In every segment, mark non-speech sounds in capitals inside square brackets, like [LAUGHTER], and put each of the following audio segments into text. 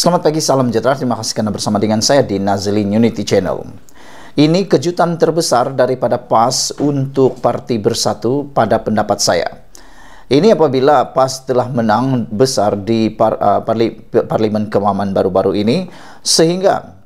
Selamat pagi, salam sejahtera. Terima kasih karena bersama dengan saya di Nazlin Unity Channel. Ini kejutan terbesar daripada PAS untuk Parti Bersatu pada pendapat saya. Ini apabila PAS telah menang besar di par, uh, parli, Parlimen Kemaman baru-baru ini, sehingga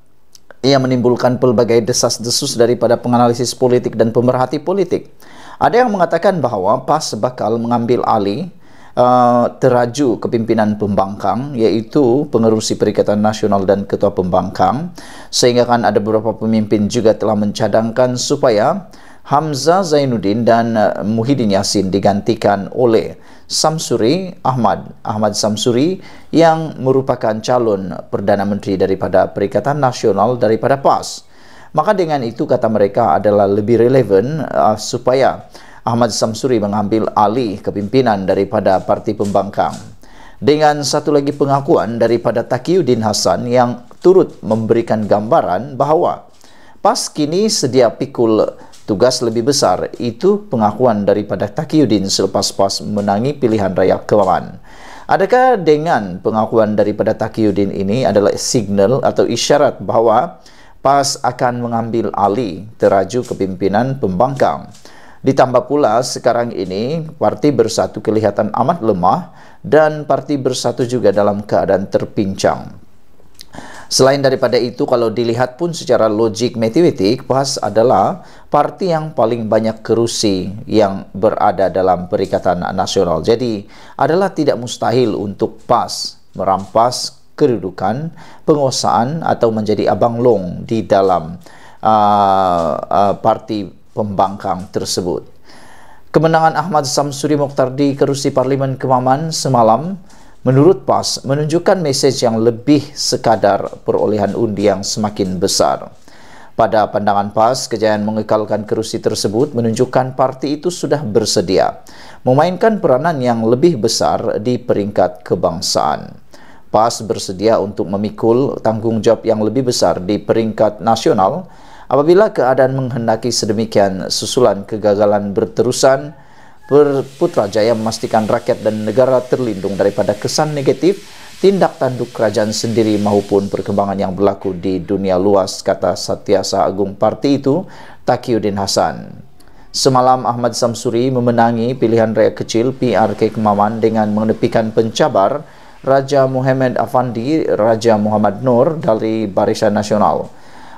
ia menimbulkan pelbagai desas-desus daripada penganalisis politik dan pemerhati politik. Ada yang mengatakan bahwa PAS bakal mengambil alih Uh, teraju kepimpinan pembangkang iaitu pengerusi Perikatan Nasional dan Ketua Pembangkang sehingga kan ada beberapa pemimpin juga telah mencadangkan supaya Hamzah Zainuddin dan uh, Muhyiddin Yassin digantikan oleh Samsuri Ahmad Ahmad Samsuri yang merupakan calon Perdana Menteri daripada Perikatan Nasional daripada PAS maka dengan itu kata mereka adalah lebih relevan uh, supaya Ahmad Samsuri mengambil alih kepimpinan daripada Parti Pembangkang. Dengan satu lagi pengakuan daripada Takiuddin Hassan yang turut memberikan gambaran bahawa PAS kini sedia pikul tugas lebih besar itu pengakuan daripada Takiuddin selepas PAS menangi pilihan raya kewangan. Adakah dengan pengakuan daripada Takiuddin ini adalah signal atau isyarat bahawa PAS akan mengambil alih teraju kepimpinan pembangkang? Ditambah pula sekarang ini Parti Bersatu kelihatan amat lemah dan Parti Bersatu juga dalam keadaan terpincang. Selain daripada itu, kalau dilihat pun secara logik matematik, PAS adalah parti yang paling banyak kerusi yang berada dalam Perikatan Nasional. Jadi, adalah tidak mustahil untuk PAS merampas kedudukan, penguasaan atau menjadi abang long di dalam uh, uh, parti pembangkang tersebut. Kemenangan Ahmad Samsuri Mokhtar di kerusi Parlimen Kemaman semalam menurut PAS menunjukkan mesej yang lebih sekadar perolehan undi yang semakin besar. Pada pandangan PAS, kejayaan mengekalkan kerusi tersebut menunjukkan parti itu sudah bersedia memainkan peranan yang lebih besar di peringkat kebangsaan. PAS bersedia untuk memikul tanggungjawab yang lebih besar di peringkat nasional Apabila keadaan menghendaki sedemikian susulan kegagalan berterusan, Putrajaya memastikan rakyat dan negara terlindung daripada kesan negatif tindak tanduk kerajaan sendiri maupun perkembangan yang berlaku di dunia luas kata Satyasa Agung Parti itu Takiuddin Hasan. Semalam Ahmad Samsuri memenangi pilihan raya kecil PRK Kemaman dengan menepikan pencabar Raja Muhammad Afandi Raja Muhammad Nur dari Barisan Nasional.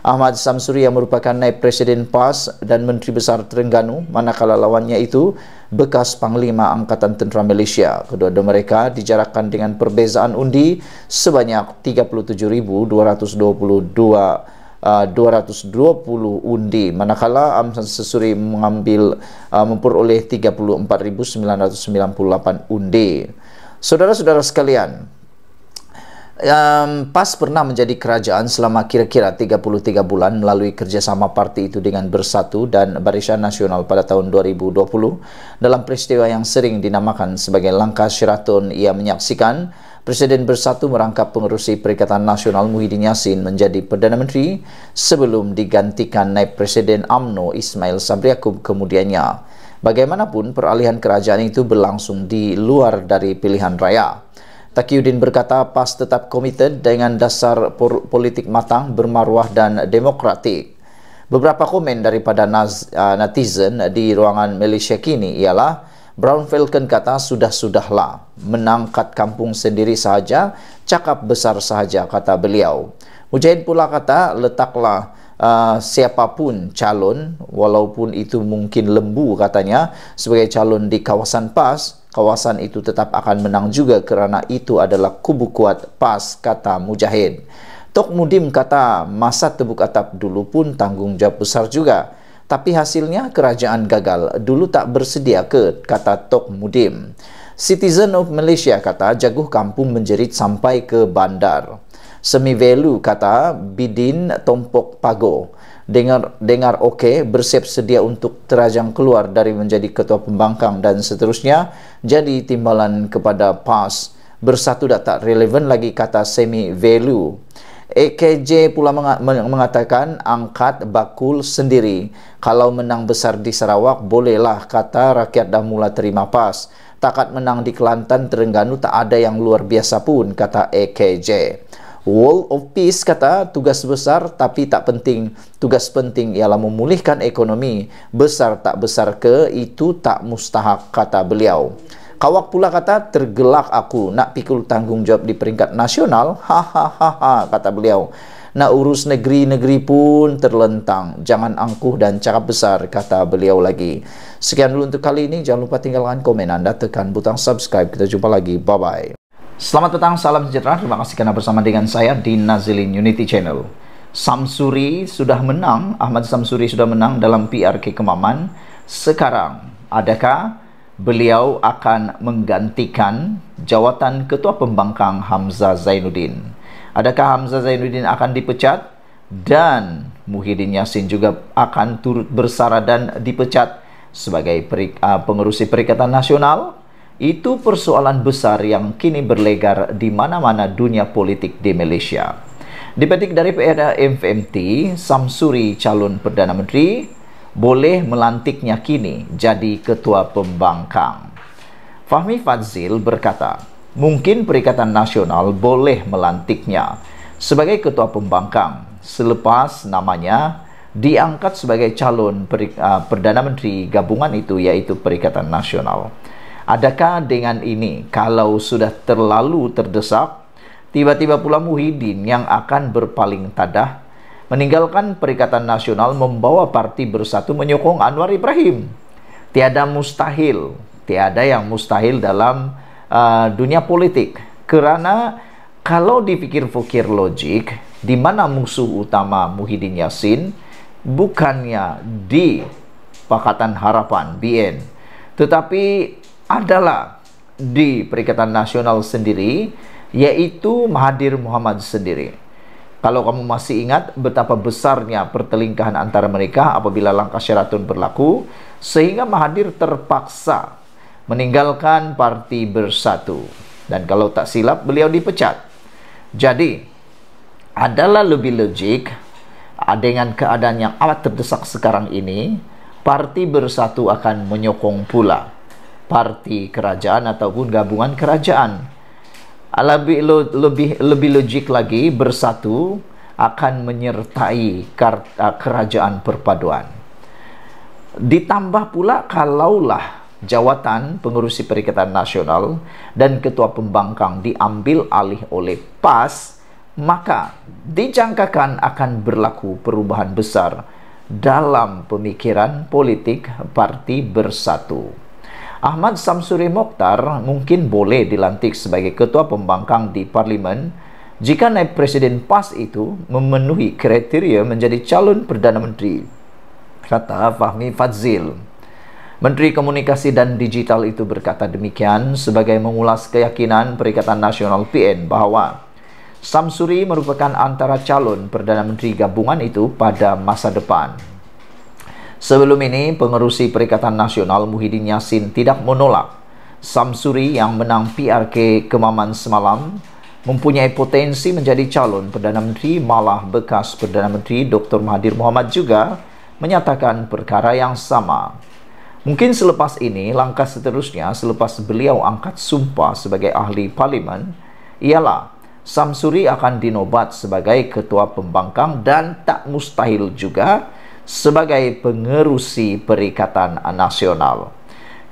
Ahmad Samsuri yang merupakan naib presiden PAS dan Menteri Besar Terengganu manakala lawannya itu bekas Panglima Angkatan Tentera Malaysia. Kedua-dua mereka dijarakan dengan perbezaan undi sebanyak 37,222 uh, undi manakala Ahmad Samsuri mengambil uh, memperoleh 34,998 undi. Saudara-saudara sekalian, um, PAS pernah menjadi kerajaan selama kira-kira 33 bulan melalui kerjasama parti itu dengan Bersatu dan Barisan Nasional pada tahun 2020 dalam peristiwa yang sering dinamakan sebagai langkah Syiraton ia menyaksikan Presiden Bersatu merangkap pengerusi Perikatan Nasional Muhyiddin Yassin menjadi Perdana Menteri sebelum digantikan naib Presiden AMNO Ismail Sabri Yaakob kemudiannya. Bagaimanapun, peralihan kerajaan itu berlangsung di luar dari pilihan raya. Takiuddin berkata PAS tetap komited dengan dasar politik matang, bermaruah dan demokratik. Beberapa komen daripada naz, uh, netizen di ruangan Malaysia kini ialah Brown Falcon kata sudah-sudahlah, menangkat kampung sendiri sahaja, cakap besar sahaja kata beliau. Mujahid pula kata letaklah Uh, siapapun calon walaupun itu mungkin lembu katanya sebagai calon di kawasan PAS kawasan itu tetap akan menang juga kerana itu adalah kubu kuat PAS kata Mujahid. Tok Mudim kata masa tebuk atap dulu pun tanggungjawab besar juga. Tapi hasilnya kerajaan gagal dulu tak bersedia ke kata Tok Mudim. Citizen of Malaysia kata jaguh kampung menjerit sampai ke bandar semi velu kata bidin tompok pago dengar dengar okey bersiap sedia untuk terajang keluar dari menjadi ketua pembangkang dan seterusnya jadi timbalan kepada PAS bersatu dah tak relevan lagi kata semi velu EKJ pula mengatakan angkat bakul sendiri kalau menang besar di Sarawak bolehlah kata rakyat dah mula terima PAS takat menang di Kelantan Terengganu tak ada yang luar biasa pun kata EKJ World of Peace kata tugas besar tapi tak penting. Tugas penting ialah memulihkan ekonomi. Besar tak besar ke itu tak mustahak kata beliau. Kawak pula kata tergelak aku nak pikul tanggungjawab di peringkat nasional. hahaha [LAUGHS] ha, ha, ha, kata beliau. Nak urus negeri-negeri pun terlentang. Jangan angkuh dan cakap besar, kata beliau lagi. Sekian dulu untuk kali ini. Jangan lupa tinggalkan komen anda, tekan butang subscribe. Kita jumpa lagi. Bye-bye. Selamat petang, salam sejahtera. Terima kasih kerana bersama dengan saya di Nazilin Unity Channel. Samsuri sudah menang, Ahmad Samsuri sudah menang dalam PRK Kemaman. Sekarang, adakah beliau akan menggantikan jawatan Ketua Pembangkang Hamzah Zainuddin? Adakah Hamzah Zainuddin akan dipecat? Dan Muhyiddin Yassin juga akan turut bersara dan dipecat sebagai peri- ah, pengurusi Perikatan Nasional? Itu persoalan besar yang kini berlegar di mana-mana dunia politik di Malaysia. Dipetik dari PRA MVMT, Samsuri calon Perdana Menteri boleh melantiknya kini jadi Ketua Pembangkang. Fahmi Fazil berkata, mungkin Perikatan Nasional boleh melantiknya sebagai Ketua Pembangkang selepas namanya diangkat sebagai calon per, uh, ah, Perdana Menteri gabungan itu yaitu Perikatan Nasional. Adakah dengan ini kalau sudah terlalu terdesak, tiba-tiba pula Muhyiddin yang akan berpaling tadah, meninggalkan Perikatan Nasional membawa parti bersatu menyokong Anwar Ibrahim. Tiada mustahil, tiada yang mustahil dalam uh, dunia politik. Karena kalau dipikir-pikir logik, di mana musuh utama Muhyiddin Yassin bukannya di Pakatan Harapan BN, tetapi adalah di Perikatan Nasional sendiri, yaitu Mahathir Muhammad sendiri. Kalau kamu masih ingat betapa besarnya pertelingkahan antara mereka apabila langkah Sheraton berlaku, sehingga Mahathir terpaksa meninggalkan Parti Bersatu. Dan kalau tak silap, beliau dipecat. Jadi, adalah lebih logik dengan keadaan yang amat terdesak sekarang ini, Parti Bersatu akan menyokong pula parti kerajaan ataupun gabungan kerajaan. Lebih, lebih, lebih logik lagi, bersatu akan menyertai eh, kerajaan perpaduan. Ditambah pula kalaulah jawatan pengurusi perikatan nasional dan ketua pembangkang diambil alih oleh PAS, maka dijangkakan akan berlaku perubahan besar dalam pemikiran politik parti bersatu. Ahmad Samsuri Mokhtar mungkin boleh dilantik sebagai ketua pembangkang di parlimen jika naib presiden PAS itu memenuhi kriteria menjadi calon perdana menteri kata Fahmi Fazil Menteri Komunikasi dan Digital itu berkata demikian sebagai mengulas keyakinan Perikatan Nasional PN bahawa Samsuri merupakan antara calon Perdana Menteri gabungan itu pada masa depan. Sebelum ini, pengerusi Perikatan Nasional Muhyiddin Yassin tidak menolak Samsuri yang menang PRK Kemaman semalam mempunyai potensi menjadi calon Perdana Menteri malah bekas Perdana Menteri Dr. Mahathir Mohamad juga menyatakan perkara yang sama. Mungkin selepas ini, langkah seterusnya selepas beliau angkat sumpah sebagai ahli parlimen ialah Samsuri akan dinobat sebagai ketua pembangkang dan tak mustahil juga sebagai pengerusi Perikatan Nasional.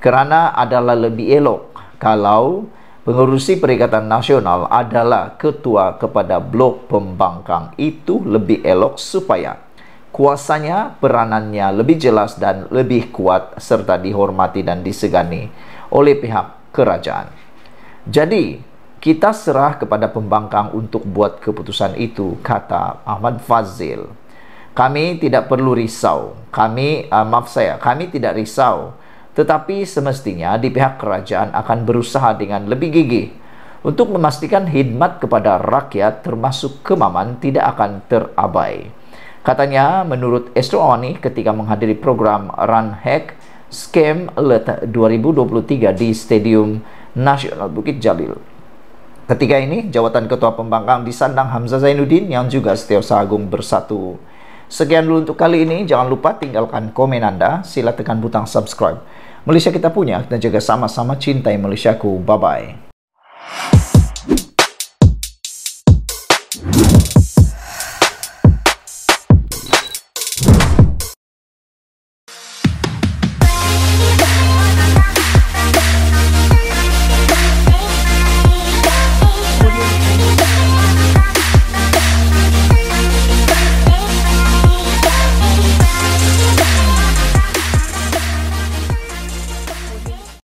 Kerana adalah lebih elok kalau pengerusi Perikatan Nasional adalah ketua kepada blok pembangkang itu lebih elok supaya kuasanya, peranannya lebih jelas dan lebih kuat serta dihormati dan disegani oleh pihak kerajaan. Jadi, kita serah kepada pembangkang untuk buat keputusan itu, kata Ahmad Fazil. Kami tidak perlu risau. Kami, uh, maaf saya, kami tidak risau. Tetapi semestinya di pihak kerajaan akan berusaha dengan lebih gigih untuk memastikan khidmat kepada rakyat termasuk kemaman tidak akan terabai. Katanya, menurut Estuani ketika menghadiri program Run Hack Scam Alert 2023 di Stadium Nasional Bukit Jalil. Ketika ini, jawatan Ketua Pembangkang disandang Hamzah Zainuddin yang juga Setiausaha Agung Bersatu Sekian dulu untuk kali ini. Jangan lupa tinggalkan komen anda. Sila tekan butang subscribe. Malaysia kita punya. Kita jaga sama-sama cintai Malaysia ku. Bye-bye.